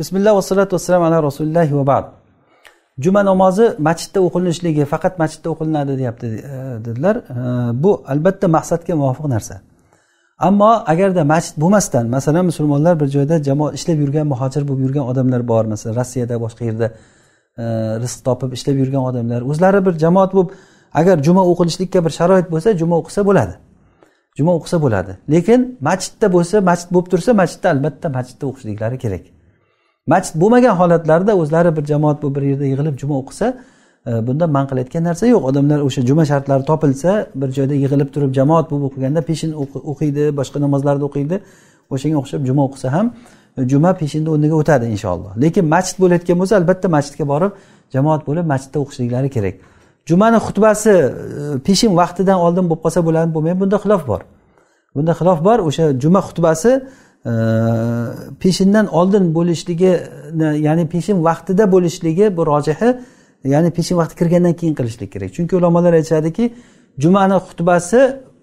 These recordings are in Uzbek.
bismillah vassalatu vassalam ala rasulillah va ba'd juma namozi masjidda o'qilinishligi faqat masjidda o'qilinadi deyapti e, dedilar e, bu albatta maqsadga muvofiq narsa ammo agarda masjid bo'lmasdan masalan musulmonlar bir joyda jamoa ishlab yurgan muhojir bo'lib yurgan odamlar bor masalan rossiyada boshqa yerda e, rizq topib ishlab yurgan odamlar o'zlari bir jamoat bo'lib agar juma o'qilishlikka bir sharoit bo'lsa juma o'qisa bo'ladi juma o'qisa bo'ladi lekin masjidda bo'lsa masjid bo'lib tursa masjidda albatta masjidda o'qishliklari kerak masjid bo'lmagan holatlarda o'zlari bir jamoat bo'lib bir yerda yig'ilib juma o'qisa e, bunda man qilayotgan narsa yo'q odamlar o'sha juma shartlari topilsa bir joyda yig'ilib turib jamoat bo'lib o'qiganda peshin o'qiydi boshqa namozlarni o'qiydi o'shanga o'xshab juma o'qisa ham e, juma peshinni o'rniga o'tadi inshaalloh lekin masjid bo'layotgan bo'lsa albatta masjidga borib jamoat bo'lib masjidda o'qishliklari kerak jumani xutbasi e, peshin vaqtidan oldin bo'lib qolsa bo'ladi bo'lmaydi bunda xilof bor bunda xilof bor o'sha juma xutbasi peshindan oldin bo'lishligi ya'ni peshin vaqtida bo'lishligi bu rojihi ya'ni peshin vaqti kirgandan keyin qilishlik kerak chunki ulamolar aytishadiki jumani xutbasi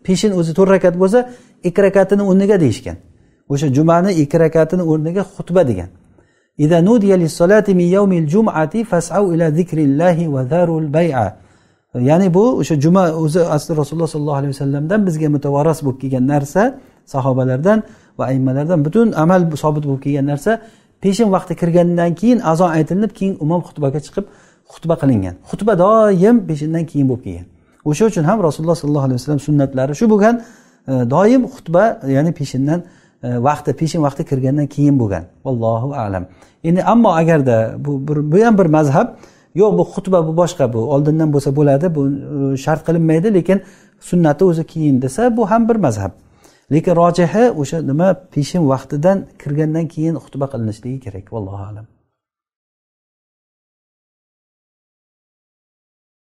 peshin o'zi to'rt rakat bo'lsa ikki rakatini o'rniga deyishgan o'sha jumani ikki rakatini o'rniga xutba degan ya'ni bu o'sha juma o'zi asli rasululloh sollallohu alayhi vasallamdan bizga mutavorras bo'lib kelgan narsa sahobalardan va aymalardan butun amal sobit bo'lib kelgan narsa peshin vaqti kirgandan keyin azon aytilinib keyin umum xutbaga chiqib xutba qilingan xutba doim peshindan keyin bo'lib kelgan o'sha uchun ham rasululloh sollallohu alayhi vasallam sunnatlari shu bo'lgan e, doim xutba ya'ni peshindan e, vaqti peshin vaqti kirgandan keyin bo'lgan allohu alam endi ammo agarda bu bir bu ham bir mazhab yo'q bu xutba bu boshqa bu oldindan bo'lsa bo'ladi bu e, shart qilinmaydi lekin sunnati o'zi keyin desa bu ham bir mazhab lekin rojihi o'sha nima peshin vaqtidan kirgandan keyin xutba qilinishligi kerak vallohu alam